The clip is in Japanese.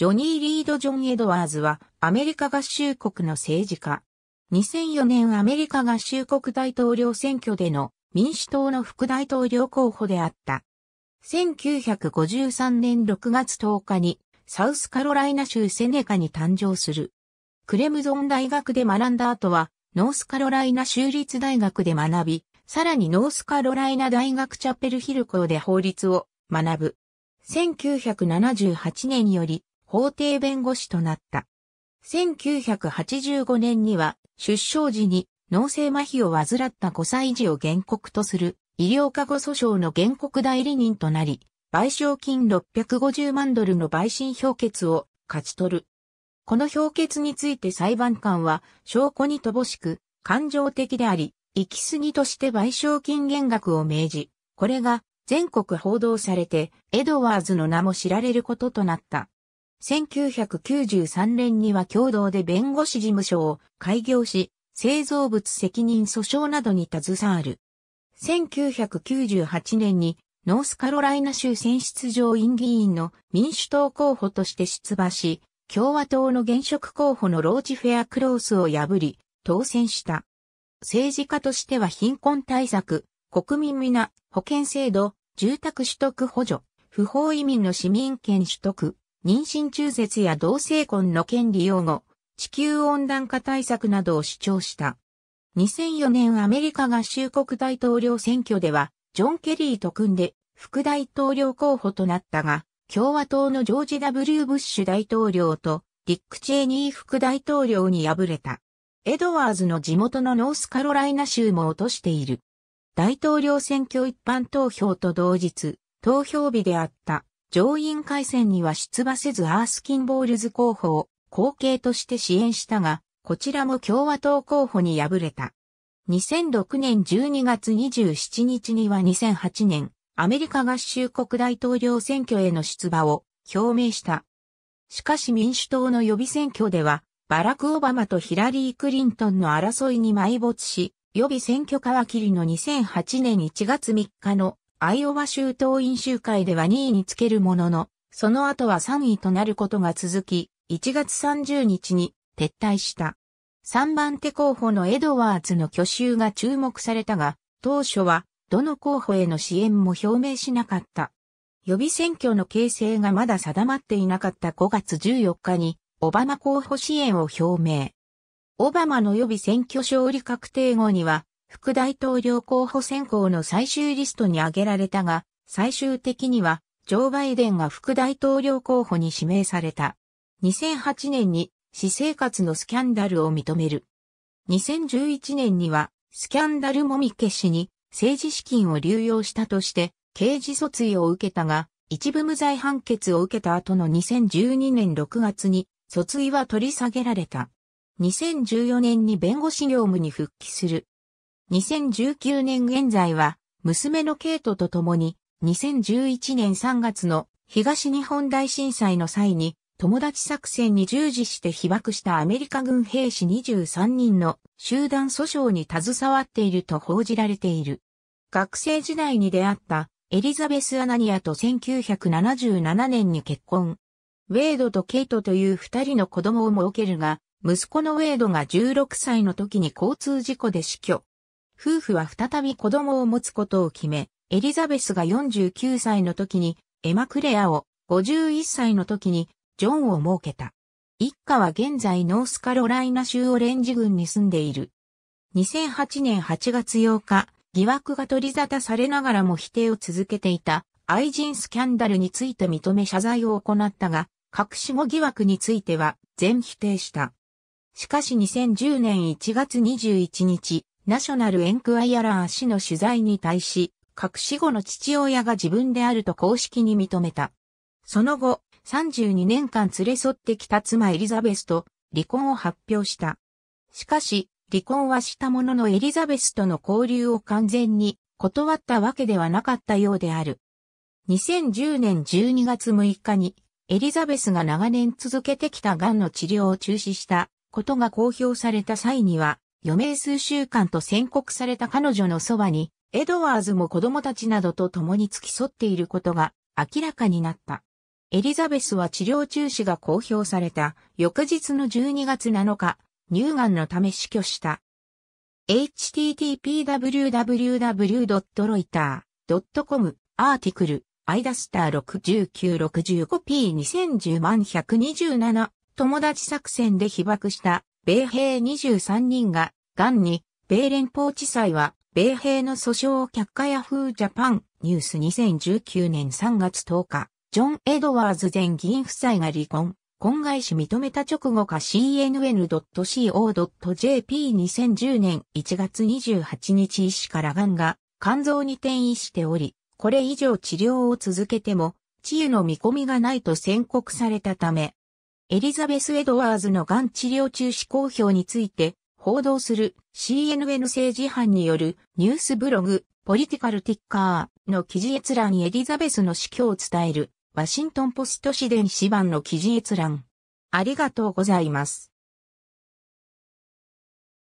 ジョニー・リード・ジョン・エドワーズはアメリカ合衆国の政治家。2004年アメリカ合衆国大統領選挙での民主党の副大統領候補であった。1953年6月10日にサウスカロライナ州セネカに誕生する。クレムゾン大学で学んだ後はノースカロライナ州立大学で学び、さらにノースカロライナ大学チャペルヒル校で法律を学ぶ。1978年より法廷弁護士となった。1985年には出生時に脳性麻痺を患った5歳児を原告とする医療過誤訴訟の原告代理人となり、賠償金650万ドルの賠償評決を勝ち取る。この評決について裁判官は証拠に乏しく感情的であり、行き過ぎとして賠償金減額を命じ、これが全国報道されてエドワーズの名も知られることとなった。1993年には共同で弁護士事務所を開業し、製造物責任訴訟などに携わる。1998年にノースカロライナ州選出上院議員の民主党候補として出馬し、共和党の現職候補のローチ・フェアクロースを破り、当選した。政治家としては貧困対策、国民皆、保険制度、住宅取得補助、不法移民の市民権取得、妊娠中絶や同性婚の権利擁護、地球温暖化対策などを主張した。2004年アメリカ合衆国大統領選挙では、ジョン・ケリーと組んで副大統領候補となったが、共和党のジョージ・ W・ ブッシュ大統領とディック・チェーニー副大統領に敗れた。エドワーズの地元のノースカロライナ州も落としている。大統領選挙一般投票と同日、投票日であった。上院改選には出馬せずアースキンボールズ候補を後継として支援したが、こちらも共和党候補に敗れた。2006年12月27日には2008年、アメリカ合衆国大統領選挙への出馬を表明した。しかし民主党の予備選挙では、バラク・オバマとヒラリー・クリントンの争いに埋没し、予備選挙皮切りの2008年1月3日のアイオワ州党員集会では2位につけるものの、その後は3位となることが続き、1月30日に撤退した。3番手候補のエドワーズの挙手が注目されたが、当初はどの候補への支援も表明しなかった。予備選挙の形成がまだ定まっていなかった5月14日に、オバマ候補支援を表明。オバマの予備選挙勝利確定後には、副大統領候補選考の最終リストに挙げられたが、最終的には、ジョー・バイデンが副大統領候補に指名された。2008年に私生活のスキャンダルを認める。2011年にはスキャンダルもみ消しに政治資金を流用したとして刑事訴追を受けたが、一部無罪判決を受けた後の2012年6月に訴追は取り下げられた。2014年に弁護士業務に復帰する2019年現在は、娘のケイトと共に、2011年3月の東日本大震災の際に、友達作戦に従事して被爆したアメリカ軍兵士23人の集団訴訟に携わっていると報じられている。学生時代に出会ったエリザベス・アナニアと1977年に結婚。ウェイドとケイトという二人の子供を設けるが、息子のウェイドが16歳の時に交通事故で死去。夫婦は再び子供を持つことを決め、エリザベスが49歳の時に、エマ・クレアを、51歳の時に、ジョンを設けた。一家は現在ノースカロライナ州オレンジ郡に住んでいる。2008年8月8日、疑惑が取り沙汰されながらも否定を続けていた愛人スキャンダルについて認め謝罪を行ったが、隠し子疑惑については全否定した。しかし2010年1月21日、ナショナルエンクワイアラー氏の取材に対し、隠し子の父親が自分であると公式に認めた。その後、32年間連れ添ってきた妻エリザベスと離婚を発表した。しかし、離婚はしたもののエリザベスとの交流を完全に断ったわけではなかったようである。2010年12月6日にエリザベスが長年続けてきた癌の治療を中止したことが公表された際には余命数週間と宣告された彼女のそばに、エドワーズも子供たちなどと共に付き添っていることが明らかになった。エリザベスは治療中止が公表された翌日の12月7日、乳がんのため死去した。h t t p w w w r o i t e r c o m アーティクル、アイダスター 6965p2010127 友達作戦で被爆した米兵23人が、ガンに、米連邦地裁は、米兵の訴訟を却下ヤフージャパンニュース2019年3月10日、ジョン・エドワーズ前議員夫妻が離婚、婚外子認めた直後か cnn.co.jp2010 年1月28日医師からガンが肝臓に転移しており、これ以上治療を続けても、治癒の見込みがないと宣告されたため、エリザベス・エドワーズのがん治療中止公表について報道する CNN 政治班によるニュースブログポリティカルティッカーの記事閲覧にエリザベスの死去を伝えるワシントンポスト紙電子版の記事閲覧。ありがとうございます。